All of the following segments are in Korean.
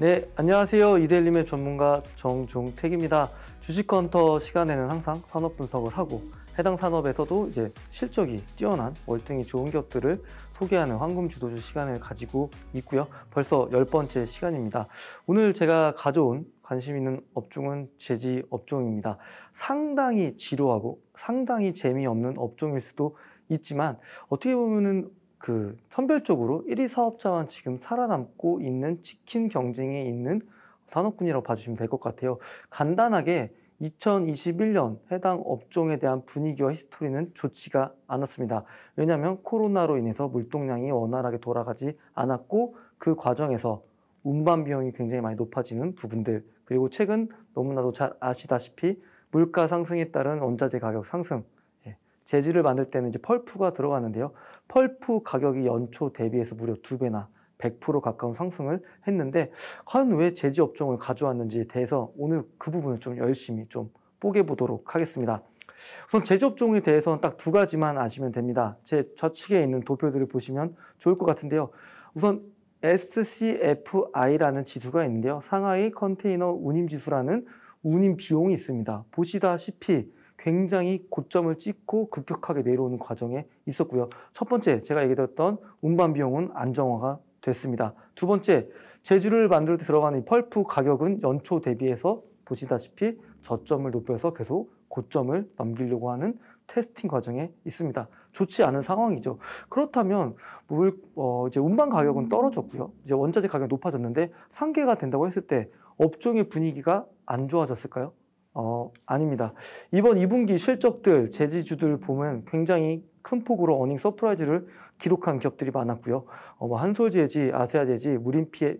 네, 안녕하세요. 이데일리맵 전문가 정종택입니다. 주식헌터 시간에는 항상 산업 분석을 하고 해당 산업에서도 이제 실적이 뛰어난 월등히 좋은 기업들을 소개하는 황금 주도주 시간을 가지고 있고요. 벌써 열 번째 시간입니다. 오늘 제가 가져온 관심 있는 업종은 제지 업종입니다. 상당히 지루하고 상당히 재미없는 업종일 수도 있지만 어떻게 보면은 그 선별적으로 1위 사업자만 지금 살아남고 있는 치킨 경쟁에 있는 산업군이라고 봐주시면 될 것 같아요. 간단하게 2021년 해당 업종에 대한 분위기와 히스토리는 좋지가 않았습니다. 왜냐하면 코로나로 인해서 물동량이 원활하게 돌아가지 않았고 그 과정에서 운반 비용이 굉장히 많이 높아지는 부분들 그리고 최근 너무나도 잘 아시다시피 물가 상승에 따른 원자재 가격 상승 재질을 만들 때는 이제 펄프가 들어가는데요. 펄프 가격이 연초 대비해서 무려 두 배나 100% 가까운 상승을 했는데 과연 왜 제지 업종을 가져왔는지에 대해서 오늘 그 부분을 좀 열심히 좀 뽀개 보도록 하겠습니다. 우선 재지 업종에 대해서는 딱 두 가지만 아시면 됩니다. 제 좌측에 있는 도표들을 보시면 좋을 것 같은데요. 우선 SCFI라는 지수가 있는데요. 상하이 컨테이너 운임 지수라는 운임 비용이 있습니다. 보시다시피 굉장히 고점을 찍고 급격하게 내려오는 과정에 있었고요. 첫 번째 제가 얘기드렸던 운반 비용은 안정화가 됐습니다. 두 번째 제주를 만들 때 들어가는 펄프 가격은 연초 대비해서 보시다시피 저점을 높여서 계속 고점을 넘기려고 하는 테스팅 과정에 있습니다. 좋지 않은 상황이죠. 그렇다면 물, 어, 이제 운반 가격은 떨어졌고요. 이제 원자재 가격이 높아졌는데 상계가 된다고 했을 때 업종의 분위기가 안 좋아졌을까요? 어, 아닙니다. 이번 2분기 실적들, 제지주들 보면 굉장히 큰 폭으로 어닝 서프라이즈를 기록한 기업들이 많았고요. 어, 뭐 한솔제지, 아세아제지, 무림피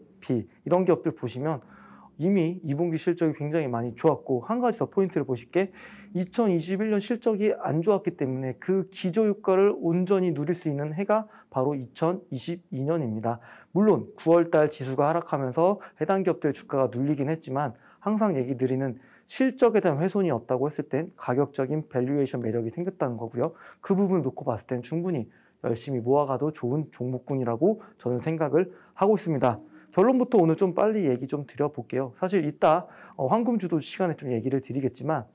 이런 기업들 보시면 이미 2분기 실적이 굉장히 많이 좋았고 한 가지 더 포인트를 보실 게 2021년 실적이 안 좋았기 때문에 그 기저효과를 온전히 누릴 수 있는 해가 바로 2022년입니다. 물론 9월달 지수가 하락하면서 해당 기업들의 주가가 눌리긴 했지만 항상 얘기 드리는 실적에 대한 훼손이 없다고 했을 땐 가격적인 밸류에이션 매력이 생겼다는 거고요. 그 부분 놓고 봤을 땐 충분히 열심히 모아가도 좋은 종목군이라고 저는 생각을 하고 있습니다. 결론부터 오늘 좀 빨리 얘기 좀 드려볼게요. 사실 이따 어, 황금주도 시간에 좀 얘기를 드리겠지만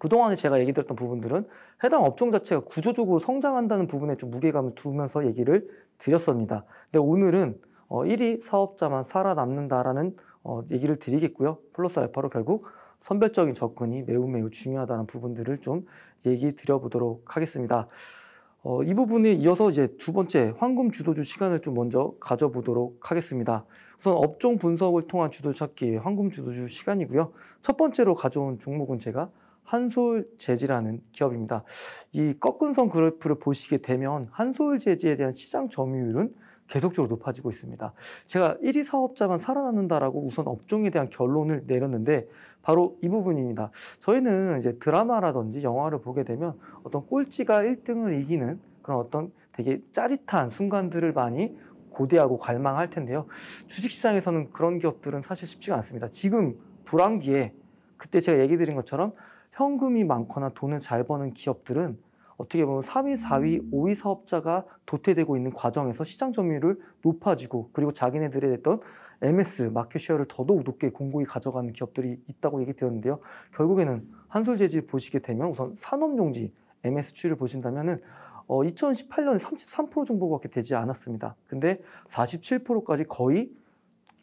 그동안에 제가 얘기 드렸던 부분들은 해당 업종 자체가 구조적으로 성장한다는 부분에 좀 무게감을 두면서 얘기를 드렸습니다. 근데 오늘은 1위 어, 사업자만 살아남는다라는 어, 얘기를 드리겠고요. 플러스 알파로 결국 선별적인 접근이 매우 매우 중요하다는 부분들을 좀 얘기 드려보도록 하겠습니다. 어, 이 부분에 이어서 이제 두 번째 황금 주도주 시간을 좀 먼저 가져보도록 하겠습니다. 우선 업종 분석을 통한 주도 찾기 황금 주도주 시간이고요. 첫 번째로 가져온 종목은 제가 한솔재지라는 기업입니다. 이 꺾은선 그래프를 보시게 되면 한솔재지에 대한 시장 점유율은 계속적으로 높아지고 있습니다. 제가 1위 사업자만 살아남는다라고 우선 업종에 대한 결론을 내렸는데 바로 이 부분입니다. 저희는 이제 드라마라든지 영화를 보게 되면 어떤 꼴찌가 1등을 이기는 그런 어떤 되게 짜릿한 순간들을 많이 고대하고 갈망할 텐데요. 주식시장에서는 그런 기업들은 사실 쉽지가 않습니다. 지금 불황기에 그때 제가 얘기 드린 것처럼 현금이 많거나 돈을 잘 버는 기업들은 어떻게 보면 3위, 4위, 5위 사업자가 도태되고 있는 과정에서 시장 점유율을 높아지고 그리고 자기네들의 어떤 MS 마켓쉐어를 더더욱 높게 공고히 가져가는 기업들이 있다고 얘기 드렸는데요. 결국에는 한솔재지 보시게 되면 우선 산업용지 MS 추이를 보신다면은 어, 2018년에 33% 정도밖에 되지 않았습니다. 근데 47%까지 거의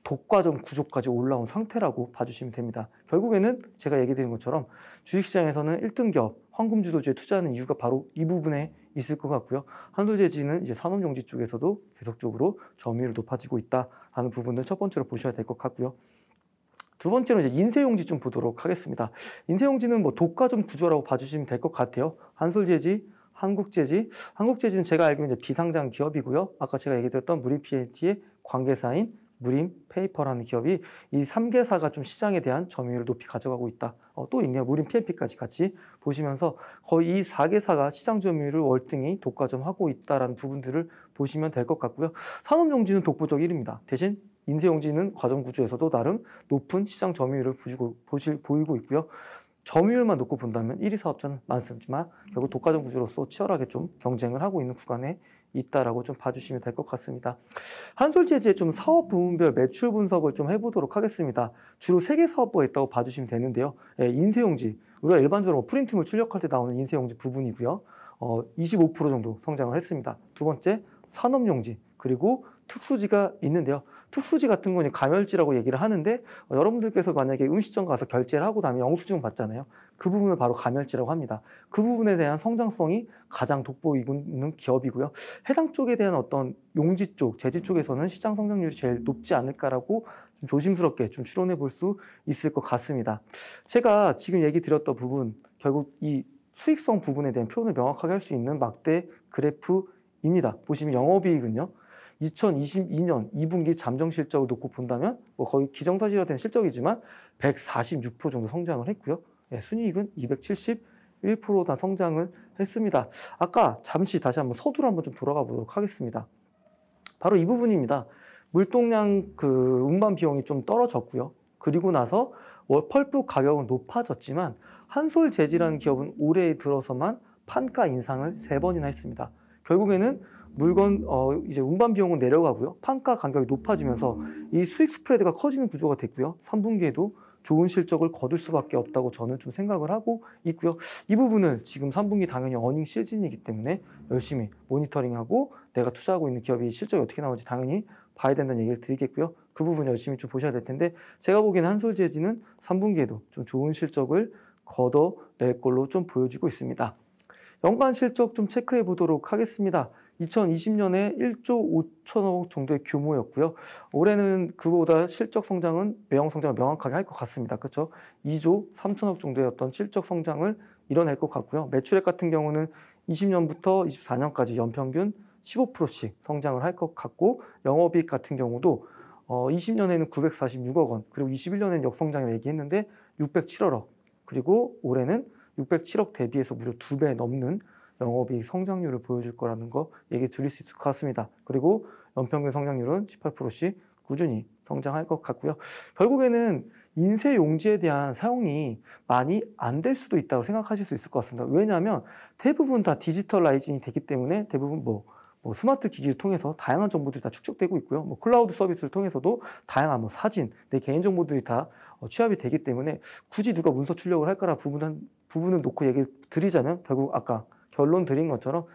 독과점 구조까지 올라온 상태라고 봐주시면 됩니다. 결국에는 제가 얘기 드린 것처럼 주식시장에서는 1등 기업, 황금주도주에 투자하는 이유가 바로 이 부분에 있을 것 같고요. 한솔재지는 이제 산업용지 쪽에서도 계속적으로 점유율이 높아지고 있다라는 부분을 첫 번째로 보셔야 될 것 같고요. 두 번째로 이제 인쇄용지 좀 보도록 하겠습니다. 인쇄용지는 뭐 독과점 구조라고 봐주시면 될 것 같아요. 한솔재지, 한국재지, 한국재지는 제가 알기로 는 비상장 기업이고요. 아까 제가 얘기 드렸던 무리피엔티의 관계사인 무림, 페이퍼라는 기업이 이 3개사가 좀 시장에 대한 점유율을 높이 가져가고 있다. 어, 또 있네요. 무림, TMP까지 같이 보시면서 거의 이 4개사가 시장 점유율을 월등히 독과점하고 있다는 부분들을 보시면 될 것 같고요. 산업용지는 독보적 1입니다. 대신 인쇄용지는 과정구조에서도 나름 높은 시장 점유율을 보이고, 보실, 보이고 있고요. 점유율만 놓고 본다면 1위 사업자는 많습니다 결국 독과점 구조로서 치열하게 좀 경쟁을 하고 있는 구간에 있다라고 좀 봐주시면 될 것 같습니다. 한솔재즈의 좀 사업 부문별 매출 분석을 좀 해보도록 하겠습니다. 주로 세 개 사업부가 있다고 봐주시면 되는데요. 예, 인쇄용지, 우리가 일반적으로 뭐 프린트물 출력할 때 나오는 인쇄용지 부분이고요. 어, 25% 정도 성장을 했습니다. 두 번째, 산업용지, 그리고 특수지가 있는데요. 특수지 같은 거는 가멸지라고 얘기를 하는데 어, 여러분들께서 만약에 음식점 가서 결제를 하고 나면 영수증 받잖아요. 그 부분을 바로 가멸지라고 합니다. 그 부분에 대한 성장성이 가장 돋보이는 기업이고요. 해당 쪽에 대한 어떤 용지 쪽, 재지 쪽에서는 시장 성장률이 제일 높지 않을까라고 좀 조심스럽게 좀 추론해 볼 수 있을 것 같습니다. 제가 지금 얘기 드렸던 부분, 결국 이 수익성 부분에 대한 표현을 명확하게 할 수 있는 막대 그래프입니다. 보시면 영업이익은요. 2022년 2분기 잠정 실적을 놓고 본다면 뭐 거의 기정사실화된 실적이지만 146% 정도 성장을 했고요. 예, 순이익은 271%나 성장을 했습니다. 아까 잠시 다시 한번 서두로 한번 좀 돌아가 보도록 하겠습니다. 바로 이 부분입니다. 물동량 그 운반 비용이 좀 떨어졌고요. 그리고 나서 월 펄프 가격은 높아졌지만 한솔 재질이라는 기업은 올해 들어서만 판가 인상을 세 번이나 했습니다. 결국에는 물건 어, 이제 운반 비용은 내려가고요. 판가 간격이 높아지면서 이 수익 스프레드가 커지는 구조가 됐고요. 3분기에도 좋은 실적을 거둘 수밖에 없다고 저는 좀 생각을 하고 있고요. 이부분은 지금 3분기 당연히 어닝 시즌이기 때문에 열심히 모니터링하고 내가 투자하고 있는 기업이 실적이 어떻게 나오는지 당연히 봐야 된다는 얘기를 드리겠고요. 그 부분 열심히 좀 보셔야 될 텐데 제가 보기에는 한솔재지는 3분기에도 좀 좋은 실적을 걷어낼 걸로 좀 보여지고 있습니다. 연간 실적 좀 체크해 보도록 하겠습니다. 2020년에 1조 5천억 정도의 규모였고요. 올해는 그보다 실적 성장은 매형 성장을 명확하게 할 것 같습니다. 그렇죠? 2조 3천억 정도의 어떤 실적 성장을 이뤄낼 것 같고요. 매출액 같은 경우는 20년부터 24년까지 연평균 15%씩 성장을 할 것 같고 영업이익 같은 경우도 어, 20년에는 946억 원, 그리고 21년에는 역성장을 얘기했는데 607억, 원 그리고 올해는 607억 대비해서 무려 두 배 넘는 영업이 성장률을 보여줄 거라는 거 얘기 드릴 수 있을 것 같습니다. 그리고 연평균 성장률은 18%씩 꾸준히 성장할 것 같고요. 결국에는 인쇄 용지에 대한 사용이 많이 안 될 수도 있다고 생각하실 수 있을 것 같습니다. 왜냐하면 대부분 다 디지털라이징이 되기 때문에 대부분 뭐, 뭐 스마트 기기를 통해서 다양한 정보들이 다 축적되고 있고요. 뭐 클라우드 서비스를 통해서도 다양한 뭐 사진, 내 개인 정보들이 다 어, 취합이 되기 때문에 굳이 누가 문서 출력을 할까라 부분은 부분을 놓고 얘기를 드리자면 결국 아까 결론 드린 것처럼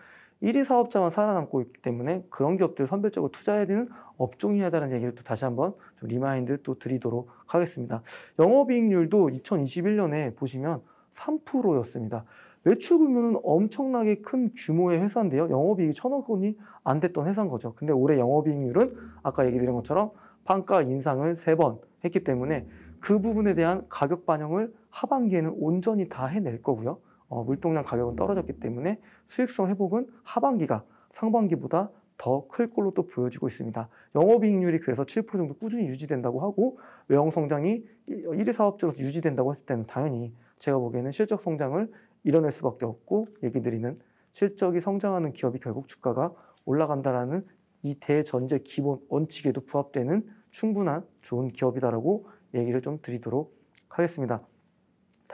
1위 사업자만 살아남고 있기 때문에 그런 기업들 선별적으로 투자해야 되는 업종이어야 다는 얘기를 또 다시 한번 좀 리마인드 또 드리도록 하겠습니다. 영업이익률도 2021년에 보시면 3%였습니다. 매출 규모는 엄청나게 큰 규모의 회사인데요. 영업이익이 천억 원이 안 됐던 회사인 거죠. 근데 올해 영업이익률은 아까 얘기 드린 것처럼 판가 인상을 3번 했기 때문에 그 부분에 대한 가격 반영을 하반기에는 온전히 다 해낼 거고요. 어, 물동량 가격은 떨어졌기 때문에 수익성 회복은 하반기가 상반기보다 더 클 걸로 또 보여지고 있습니다. 영업이익률이 그래서 7% 정도 꾸준히 유지된다고 하고 외형 성장이 1위 어, 사업주로서 유지된다고 했을 때는 당연히 제가 보기에는 실적 성장을 이뤄낼 수밖에 없고 얘기 드리는 실적이 성장하는 기업이 결국 주가가 올라간다라는 이 대전제 기본 원칙에도 부합되는 충분한 좋은 기업이다라고 얘기를 좀 드리도록 하겠습니다.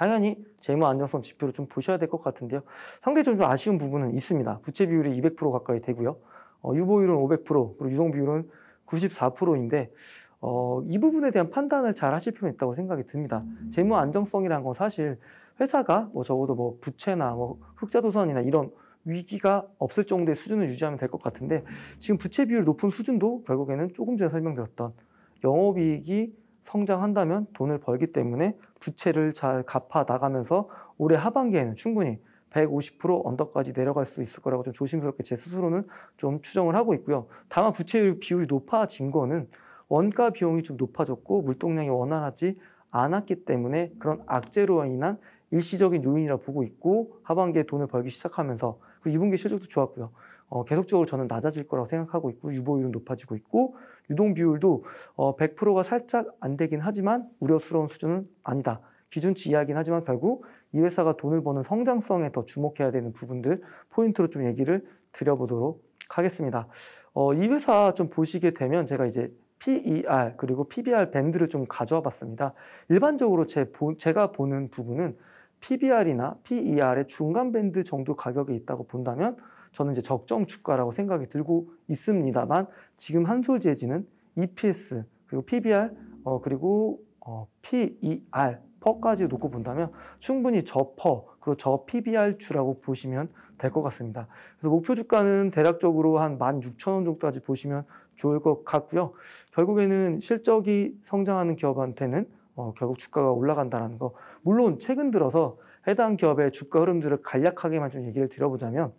당연히 재무 안정성 지표를 좀 보셔야 될 것 같은데요. 상대적으로 좀 아쉬운 부분은 있습니다. 부채 비율이 200% 가까이 되고요. 어, 유보율은 500% 그리고 유동 비율은 94%인데 어, 이 부분에 대한 판단을 잘 하실 필요는 있다고 생각이 듭니다. 음. 재무 안정성이라건 사실 회사가 뭐 적어도 뭐 부채나 뭐 흑자 도산이나 이런 위기가 없을 정도의 수준을 유지하면 될 것 같은데 지금 부채 비율 높은 수준도 결국에는 조금 전에 설명드렸던 영업이익이 성장한다면 돈을 벌기 때문에 부채를 잘 갚아 나가면서 올해 하반기에는 충분히 150% 언더까지 내려갈 수 있을 거라고 좀 조심스럽게 제 스스로는 좀 추정을 하고 있고요. 다만 부채율 비율이 높아진 거는 원가 비용이 좀 높아졌고 물동량이 원활하지 않았기 때문에 그런 악재로 인한 일시적인 요인이라 보고 있고 하반기에 돈을 벌기 시작하면서 2분기 실적도 좋았고요. 어, 계속적으로 저는 낮아질 거라고 생각하고 있고 유보율은 높아지고 있고 유동 비율도 어, 100%가 살짝 안 되긴 하지만 우려스러운 수준은 아니다. 기준치 이하긴 하지만 결국 이 회사가 돈을 버는 성장성에 더 주목해야 되는 부분들 포인트로 좀 얘기를 드려보도록 하겠습니다. 어, 이 회사 좀 보시게 되면 제가 이제 PER 그리고 PBR 밴드를 좀 가져와 봤습니다. 일반적으로 제 보, 제가 보는 부분은 PBR이나 PER의 중간 밴드 정도 가격이 있다고 본다면 저는 이제 적정 주가라고 생각이 들고 있습니다만 지금 한솔재지는 EPS 그리고 PBR 어, 그리고 어, PER 퍼까지 놓고 본다면 충분히 저 퍼, 그리고 저 PBR 주라고 보시면 될 것 같습니다. 그래서 목표 주가는 대략적으로 한 16,000원 정도까지 보시면 좋을 것 같고요. 결국에는 실적이 성장하는 기업한테는 어, 결국 주가가 올라간다는 거. 물론 최근 들어서 해당 기업의 주가 흐름들을 간략하게만 좀 얘기를 드려보자면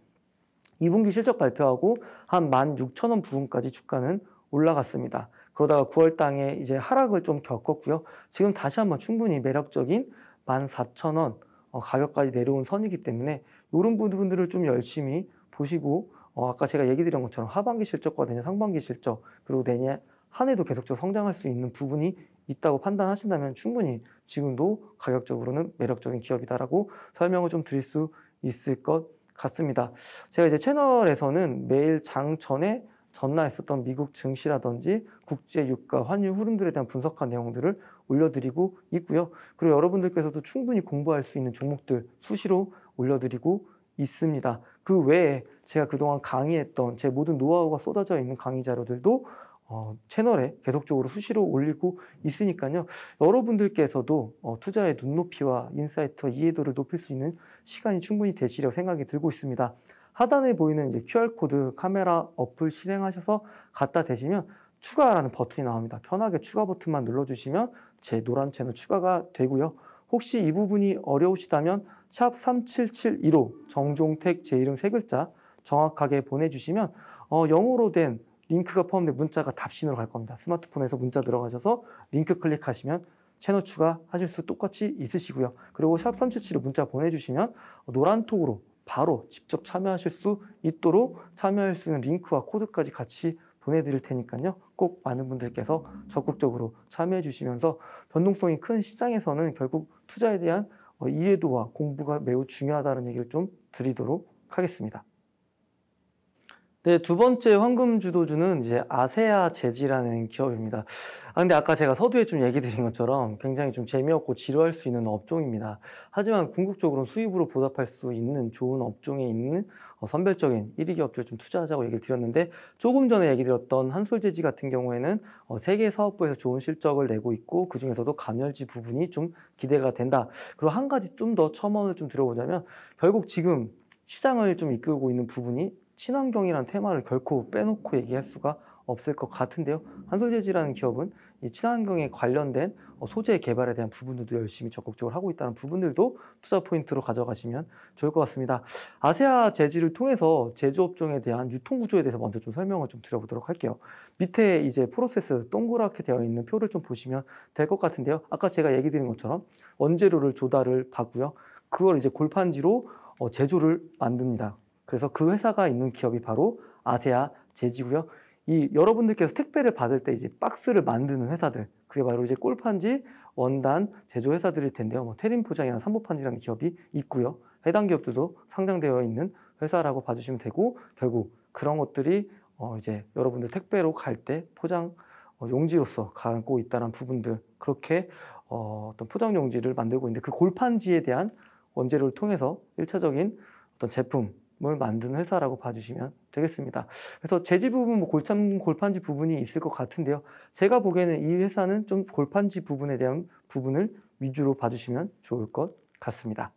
2분기 실적 발표하고 한 16,000원 부근까지 주가는 올라갔습니다. 그러다가 9월 당에 이제 하락을 좀 겪었고요. 지금 다시 한번 충분히 매력적인 14,000원 어, 가격까지 내려온 선이기 때문에 이런 부분들을 좀 열심히 보시고 어, 아까 제가 얘기 드린 것처럼 하반기 실적과 내년 상반기 실적 그리고 내년 한 해도 계속적으로 성장할 수 있는 부분이 있다고 판단하신다면 충분히 지금도 가격적으로는 매력적인 기업이다라고 설명을 좀 드릴 수 있을 것 같습니다. 제가 이제 채널에서는 매일 장 전에 전날 있었던 미국 증시라든지 국제 유가 환율 흐름들에 대한 분석한 내용들을 올려드리고 있고요. 그리고 여러분들께서도 충분히 공부할 수 있는 종목들 수시로 올려드리고 있습니다. 그 외에 제가 그동안 강의했던 제 모든 노하우가 쏟아져 있는 강의 자료들도 어, 채널에 계속적으로 수시로 올리고 있으니까요. 여러분들께서도 어, 투자의 눈높이와 인사이트 이해도를 높일 수 있는 시간이 충분히 되시려고 생각이 들고 있습니다. 하단에 보이는 이제 QR코드 카메라 어플 실행하셔서 갖다 대시면 추가라는 버튼이 나옵니다. 편하게 추가 버튼만 눌러주시면 제 노란 채널 추가가 되고요. 혹시 이 부분이 어려우시다면 샵 37715 정종택 제 이름 세 글자 정확하게 보내주시면 어, 영어로 된 링크가 포함된 문자가 답신으로 갈 겁니다. 스마트폰에서 문자 들어가셔서 링크 클릭하시면 채널 추가하실 수 똑같이 있으시고요. 그리고 샵 377로 문자 보내주시면 노란톡으로 바로 직접 참여하실 수 있도록 참여할 수 있는 링크와 코드까지 같이 보내드릴 테니까요. 꼭 많은 분들께서 적극적으로 참여해 주시면서 변동성이 큰 시장에서는 결국 투자에 대한 어, 이해도와 공부가 매우 중요하다는 얘기를 좀 드리도록 하겠습니다. 네, 두 번째 황금 주도주는 이제 아세아 제지라는 기업입니다. 아, 근데 아까 제가 서두에 좀 얘기 드린 것처럼 굉장히 좀 재미없고 지루할 수 있는 업종입니다. 하지만 궁극적으로는 수입으로 보답할 수 있는 좋은 업종에 있는 어, 선별적인 1위 기업들을 좀 투자하자고 얘기를 드렸는데 조금 전에 얘기 드렸던 한솔제지 같은 경우에는 어, 세계 사업부에서 좋은 실적을 내고 있고 그중에서도 감열지 부분이 좀 기대가 된다. 그리고 한 가지 좀 더 첨언을 좀 들어보자면 결국 지금 시장을 좀 이끌고 있는 부분이 친환경이란 테마를 결코 빼놓고 얘기할 수가 없을 것 같은데요. 한솔재지라는 기업은 이 친환경에 관련된 소재 개발에 대한 부분들도 열심히 적극적으로 하고 있다는 부분들도 투자 포인트로 가져가시면 좋을 것 같습니다. 아세아 재지를 통해서 제조업종에 대한 유통 구조에 대해서 먼저 좀 설명을 좀 드려보도록 할게요. 밑에 이제 프로세스 동그랗게 되어 있는 표를 좀 보시면 될 것 같은데요. 아까 제가 얘기 드린 것처럼 원재료를 조달을 받고요. 그걸 이제 골판지로 어, 제조를 만듭니다. 그래서 그 회사가 있는 기업이 바로 아세아 제지고요. 이 여러분들께서 택배를 받을 때 이제 박스를 만드는 회사들 그게 바로 이제 꼴판지 원단 제조 회사들일 텐데요. 뭐 테림 포장이나 삼보판지라는 기업이 있고요. 해당 기업들도 상장되어 있는 회사라고 봐주시면 되고 결국 그런 것들이 어 이제 여러분들 택배로 갈 때 포장 어, 용지로서 갖고 있다는 부분들 그렇게 어 어떤 포장 용지를 만들고 있는데 그 골판지에 대한 원재료를 통해서 일차적인 어떤 제품 뭘 만드는 회사라고 봐주시면 되겠습니다. 그래서 재지 부분, 뭐 골참, 골판지 부분이 있을 것 같은데요. 제가 보기에는 이 회사는 좀 골판지 부분에 대한 부분을 위주로 봐주시면 좋을 것 같습니다.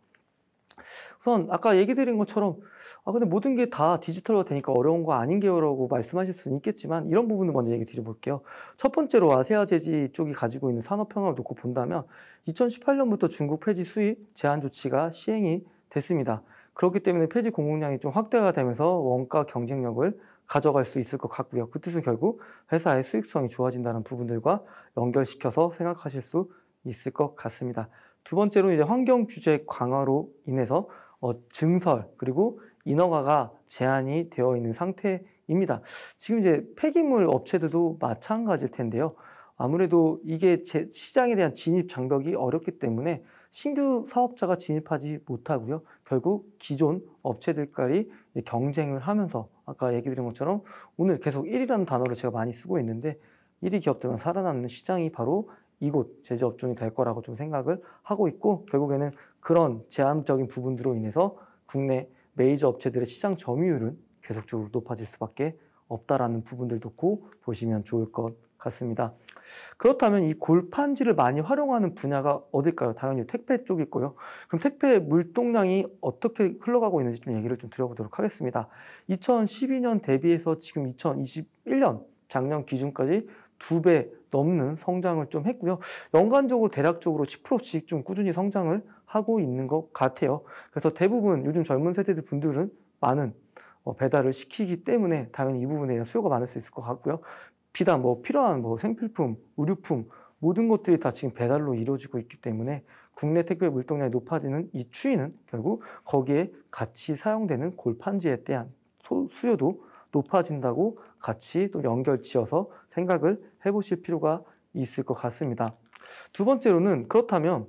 우선 아까 얘기 드린 것처럼 아 근데 모든 게 다 디지털로 되니까 어려운 거 아닌게요라고 말씀하실 수는 있겠지만 이런 부분을 먼저 얘기 드려볼게요. 첫 번째로 아세아 제지 쪽이 가지고 있는 산업 평화를 놓고 본다면 2018년부터 중국 폐지 수입 제한 조치가 시행이 됐습니다. 그렇기 때문에 폐지 공급량이 좀 확대가 되면서 원가 경쟁력을 가져갈 수 있을 것 같고요. 그 뜻은 결국 회사의 수익성이 좋아진다는 부분들과 연결시켜서 생각하실 수 있을 것 같습니다. 두 번째로 이제 환경 규제 강화로 인해서 어, 증설 그리고 인허가가 제한이 되어 있는 상태입니다. 지금 이제 폐기물 업체들도 마찬가지일 텐데요. 아무래도 이게 시장에 대한 진입 장벽이 어렵기 때문에 신규 사업자가 진입하지 못하고요. 결국 기존 업체들끼리 경쟁을 하면서 아까 얘기 드린 것처럼 오늘 계속 1위라는 단어를 제가 많이 쓰고 있는데 1위 기업들은 살아남는 시장이 바로 이곳 제조업종이 될 거라고 좀 생각을 하고 있고 결국에는 그런 제한적인 부분들로 인해서 국내 메이저 업체들의 시장 점유율은 계속적으로 높아질 수밖에 없다라는 부분들 놓고 보시면 좋을 것 같습니다. 그렇다면 이 골판지를 많이 활용하는 분야가 어딜까요? 당연히 택배 쪽이고요. 그럼 택배 물동량이 어떻게 흘러가고 있는지 좀 얘기를 좀 드려보도록 하겠습니다. 2012년 대비해서 지금 2021년 작년 기준까지 두 배 넘는 성장을 좀 했고요. 연간적으로 대략적으로 10%씩 좀 꾸준히 성장을 하고 있는 것 같아요. 그래서 대부분 요즘 젊은 세대들 분들은 많은 어, 배달을 시키기 때문에 당연히 이 부분에 대한 수요가 많을 수 있을 것 같고요. 비단 뭐 필요한 뭐 생필품, 의류품 모든 것들이 다 지금 배달로 이루어지고 있기 때문에 국내 택배 물동량이 높아지는 이 추이는 결국 거기에 같이 사용되는 골판지에 대한 수요도 높아진다고 같이 또 연결 지어서 생각을 해보실 필요가 있을 것 같습니다. 두 번째로는 그렇다면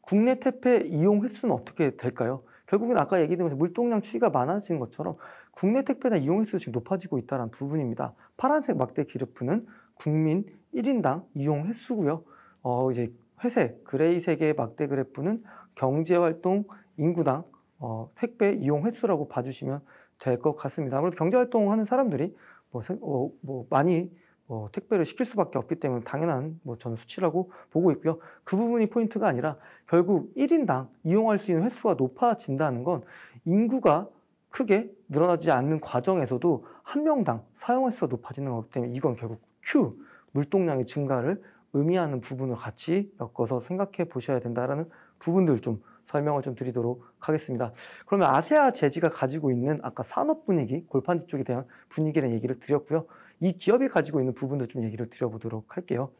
국내 택배 이용 횟수는 어떻게 될까요? 결국은 아까 얘기드린 물동량 추이가 많아진 것처럼 국내 택배나 이용 횟수 지금 높아지고 있다는 부분입니다. 파란색 막대 기르프는 국민 1인당 이용 횟수고요. 어, 이제 회색 그레이색의 막대 그래프는 경제 활동 인구당 어, 택배 이용 횟수라고 봐주시면 될 것 같습니다. 아무래도 경제 활동하는 사람들이 뭐, 어, 뭐 많이 뭐 택배를 시킬 수밖에 없기 때문에 당연한 뭐 저는 수치라고 보고 있고요. 그 부분이 포인트가 아니라 결국 1인당 이용할 수 있는 횟수가 높아진다는 건 인구가 크게 늘어나지 않는 과정에서도 한 명당 사용 횟수가 높아지는 거기 때문에 이건 결국 Q 물동량의 증가를 의미하는 부분을 같이 엮어서 생각해 보셔야 된다라는 부분들 좀 설명을 좀 드리도록 하겠습니다. 그러면 아세아 제지가 가지고 있는 아까 산업 분위기, 골판지 쪽에 대한 분위기라는 얘기를 드렸고요. 이 기업이 가지고 있는 부분도 좀 얘기를 드려보도록 할게요.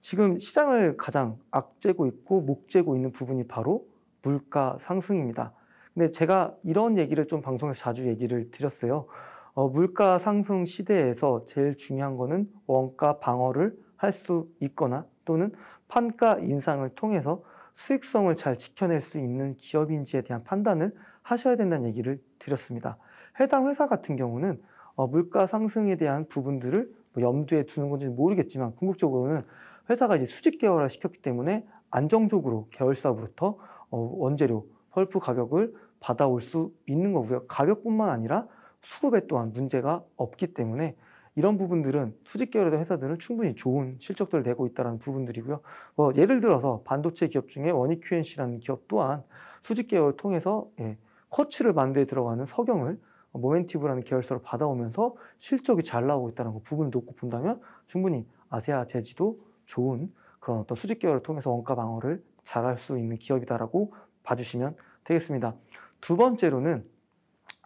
지금 시장을 가장 악재고 있고 목재고 있는 부분이 바로 물가 상승입니다. 근데 제가 이런 얘기를 좀 방송에서 자주 얘기를 드렸어요. 어, 물가 상승 시대에서 제일 중요한 거는 원가 방어를 할 수 있거나 또는 판가 인상을 통해서 수익성을 잘 지켜낼 수 있는 기업인지에 대한 판단을 하셔야 된다는 얘기를 드렸습니다. 해당 회사 같은 경우는 어, 물가 상승에 대한 부분들을 뭐 염두에 두는 건지 모르겠지만 궁극적으로는 회사가 이제 수직 계열화 시켰기 때문에 안정적으로 계열 사업부터 어, 원재료, 펄프 가격을 받아올 수 있는 거고요. 가격뿐만 아니라 수급에 또한 문제가 없기 때문에 이런 부분들은 수직 계열의 회사들은 충분히 좋은 실적들을 내고 있다는 부분들이고요. 뭐 예를 들어서 반도체 기업 중에 원익 QNC라는 기업 또한 수직 계열을 통해서 예, 커츠를 만드에 들어가는 석영을 모멘티브라는 계열사로 받아오면서 실적이 잘 나오고 있다는 그 부분을 놓고 본다면 충분히 아세아 제지도 좋은 그런 어떤 수직 계열을 통해서 원가 방어를 잘할 수 있는 기업이다라고 봐주시면 되겠습니다. 두 번째로는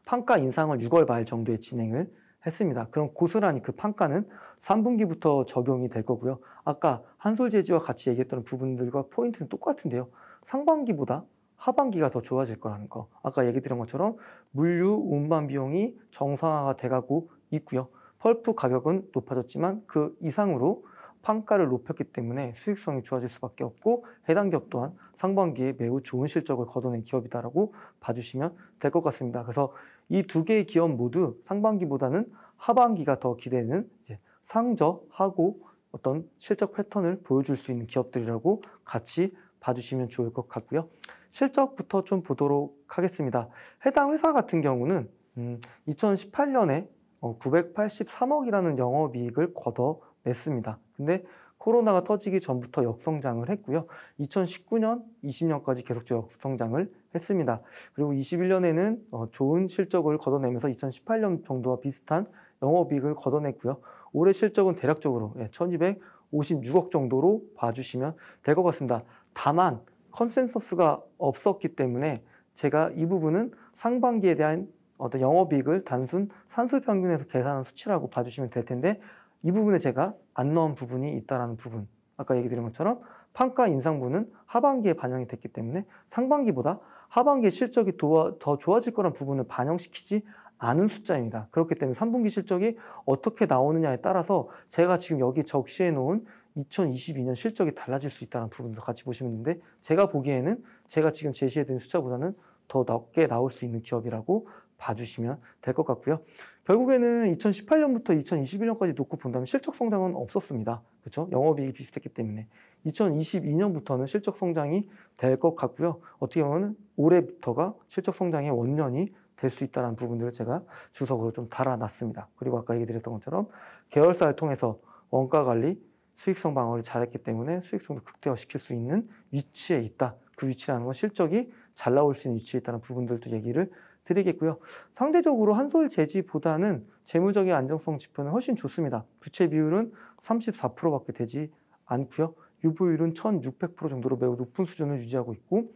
판가 인상을 6월 말 정도에 진행을 했습니다. 그럼 고스란히 그 판가는 3분기부터 적용이 될 거고요. 아까 한솔제지와 같이 얘기했던 부분들과 포인트는 똑같은데요. 상반기보다 하반기가 더 좋아질 거라는 거. 아까 얘기 드린 것처럼 물류 운반 비용이 정상화가 돼가고 있고요. 펄프 가격은 높아졌지만 그 이상으로 판가를 높였기 때문에 수익성이 좋아질 수밖에 없고 해당 기업 또한 상반기에 매우 좋은 실적을 거둬낸 기업이다라고 봐주시면 될 것 같습니다. 그래서 이 두 개의 기업 모두 상반기보다는 하반기가 더 기대는 이제 상저하고 어떤 실적 패턴을 보여줄 수 있는 기업들이라고 같이 봐주시면 좋을 것 같고요. 실적부터 좀 보도록 하겠습니다. 해당 회사 같은 경우는 음, 2018년에 983억이라는 어, 영업이익을 거둬 냈습니다. 근데 코로나가 터지기 전부터 역성장을 했고요. 2019년, 20년까지 계속적 역성장을 했습니다. 그리고 21년에는 어, 좋은 실적을 걷어내면서 2018년 정도와 비슷한 영업이익을 걷어냈고요. 올해 실적은 대략적으로 1256억 예, 정도로 봐주시면 될 것 같습니다. 다만 컨센서스가 없었기 때문에 제가 이 부분은 상반기에 대한 어떤 영업이익을 단순 산술평균에서 계산한 수치라고 봐주시면 될 텐데 이 부분에 제가 안 넣은 부분이 있다는 부분 아까 얘기 드린 것처럼 판가 인상분은 하반기에 반영이 됐기 때문에 상반기보다 하반기 에 실적이 도와, 더 좋아질 거란 부분을 반영시키지 않은 숫자입니다. 그렇기 때문에 3분기 실적이 어떻게 나오느냐에 따라서 제가 지금 여기 적시해 놓은 2022년 실적이 달라질 수 있다는 부분도 같이 보시면 되는데 제가 보기에는 제가 지금 제시해 드린 숫자보다는 더 낮게 나올 수 있는 기업이라고 봐주시면 될 것 같고요. 결국에는 2018년부터 2021년까지 놓고 본다면 실적 성장은 없었습니다. 그렇죠? 영업이익이 비슷했기 때문에 2022년부터는 실적 성장이 될 것 같고요. 어떻게 보면 올해부터가 실적 성장의 원년이 될 수 있다는 부분들을 제가 주석으로 좀 달아놨습니다. 그리고 아까 얘기 드렸던 것처럼 계열사를 통해서 원가 관리, 수익성 방어를 잘했기 때문에 수익성도 극대화시킬 수 있는 위치에 있다. 그 위치라는 건 실적이 잘 나올 수 있는 위치에 있다는 부분들도 얘기를 드리겠고요. 상대적으로 한솔 제지보다는 재무적인 안정성 지표는 훨씬 좋습니다. 부채 비율은 34%밖에 되지 않고요. 유보율은 1,600% 정도로 매우 높은 수준을 유지하고 있고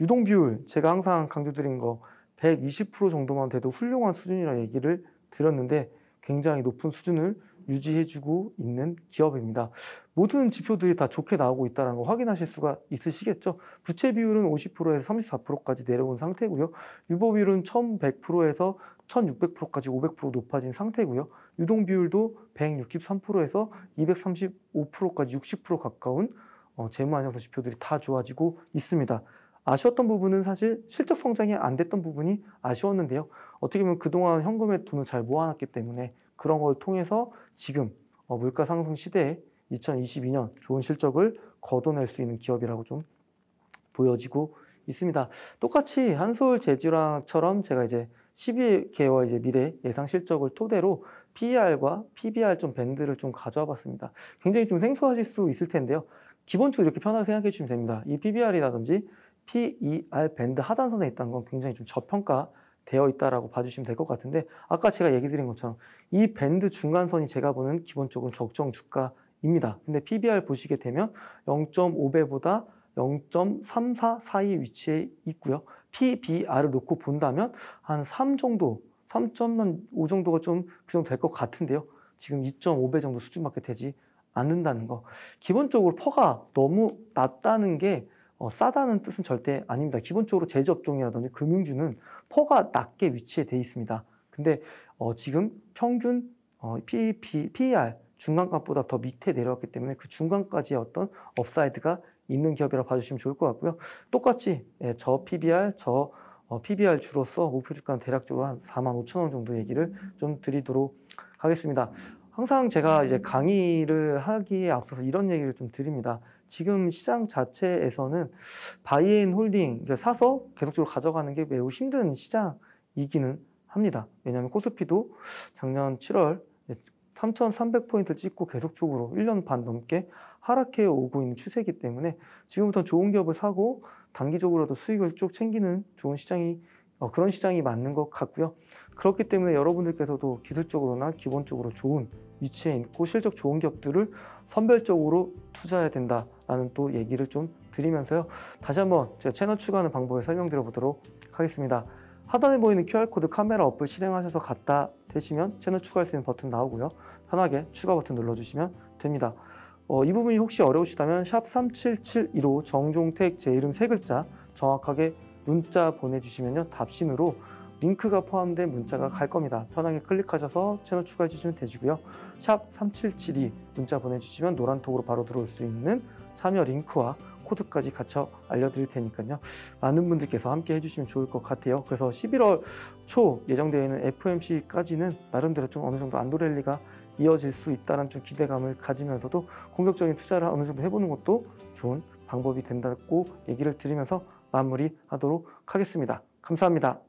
유동 비율 제가 항상 강조드린 거 120% 정도만 돼도 훌륭한 수준이라 얘기를 드렸는데 굉장히 높은 수준을 유지해주고 있는 기업입니다. 모든 지표들이 다 좋게 나오고 있다는 거 확인하실 수가 있으시겠죠. 부채 비율은 50%에서 34%까지 내려온 상태고요. 유보 비율은 1100%에서 1600%까지 500% 높아진 상태고요. 유동 비율도 163%에서 235%까지 60% 가까운 어, 재무 안정성 지표들이 다 좋아지고 있습니다. 아쉬웠던 부분은 사실 실적 성장이 안 됐던 부분이 아쉬웠는데요. 어떻게 보면 그동안 현금의 돈을 잘 모아놨기 때문에 그런 걸 통해서 지금 어, 물가 상승 시대에 2022년 좋은 실적을 거둬낼 수 있는 기업이라고 좀 보여지고 있습니다. 똑같이 한솔 제주랑처럼 제가 이제 12개월 이제 미래 예상 실적을 토대로 PER과 PBR 좀 밴드를 좀 가져와 봤습니다. 굉장히 좀 생소하실 수 있을 텐데요. 기본적으로 이렇게 편하게 생각해 주시면 됩니다. 이 PBR이라든지 PER 밴드 하단선에 있다는 건 굉장히 좀 저평가 되어 있다라고 봐주시면 될 것 같은데 아까 제가 얘기 드린 것처럼 이 밴드 중간선이 제가 보는 기본적으로 적정 주가입니다. 근데 PBR 보시게 되면 0.5배보다 0.34 사이 위치에 있고요. PBR을 놓고 본다면 한 3 정도, 3.5 정도가 좀 그 정도 될 것 같은데요. 지금 2.5배 정도 수준밖에 되지 않는다는 거. 기본적으로 퍼가 너무 낮다는 게 어, 싸다는 뜻은 절대 아닙니다. 기본적으로 제조업종이라든지 금융주는 퍼가 낮게 위치에 돼 있습니다. 근데 어, 지금 평균 어, p p PER 중간값보다 더 밑에 내려왔기 때문에 그중간까지 어떤 업사이드가 있는 기업이라 봐주시면 좋을 것 같고요. 똑같이 예, 저 PBR, 저 어, PBR 주로서 목표 주가는 대략적으로 한 4만 5천 원 정도 얘기를 좀 드리도록 하겠습니다. 항상 제가 네. 이제 강의를 하기에 앞서서 이런 얘기를 좀 드립니다. 지금 시장 자체에서는 바이앤 홀딩 그러니까 사서 계속적으로 가져가는 게 매우 힘든 시장이기는 합니다. 왜냐하면 코스피도 작년 7월 3,300포인트 찍고 계속적으로 1년 반 넘게 하락해 오고 있는 추세이기 때문에 지금부터 좋은 기업을 사고 단기적으로도 수익을 쭉 챙기는 좋은 시장이 어, 그런 시장이 맞는 것 같고요. 그렇기 때문에 여러분들께서도 기술적으로나 기본적으로 좋은 위치에 있고 실적 좋은 기업들을 선별적으로 투자해야 된다라는 또 얘기를 좀 드리면서요. 다시 한번 제가 채널 추가하는 방법을 설명드려 보도록 하겠습니다. 하단에 보이는 QR코드 카메라 어플 실행하셔서 갖다 대시면 채널 추가할 수 있는 버튼 나오고요. 편하게 추가 버튼 눌러주시면 됩니다. 어, 이 부분이 혹시 어려우시다면 샵 3 7 7 2로 정종택 제 이름 세 글자 정확하게 문자 보내주시면요. 답신으로 링크가 포함된 문자가 갈 겁니다. 편하게 클릭하셔서 채널 추가해 주시면 되시고요. 샵 3772 문자 보내주시면 노란톡으로 바로 들어올 수 있는 참여 링크와 코드까지 갖춰 알려드릴 테니까요. 많은 분들께서 함께 해주시면 좋을 것 같아요. 그래서 11월 초 예정되어 있는 FMC까지는 나름대로 좀 어느 정도 안도렐리가 이어질 수 있다는 좀 기대감을 가지면서도 공격적인 투자를 어느 정도 해보는 것도 좋은 방법이 된다고 얘기를 드리면서 마무리하도록 하겠습니다. 감사합니다.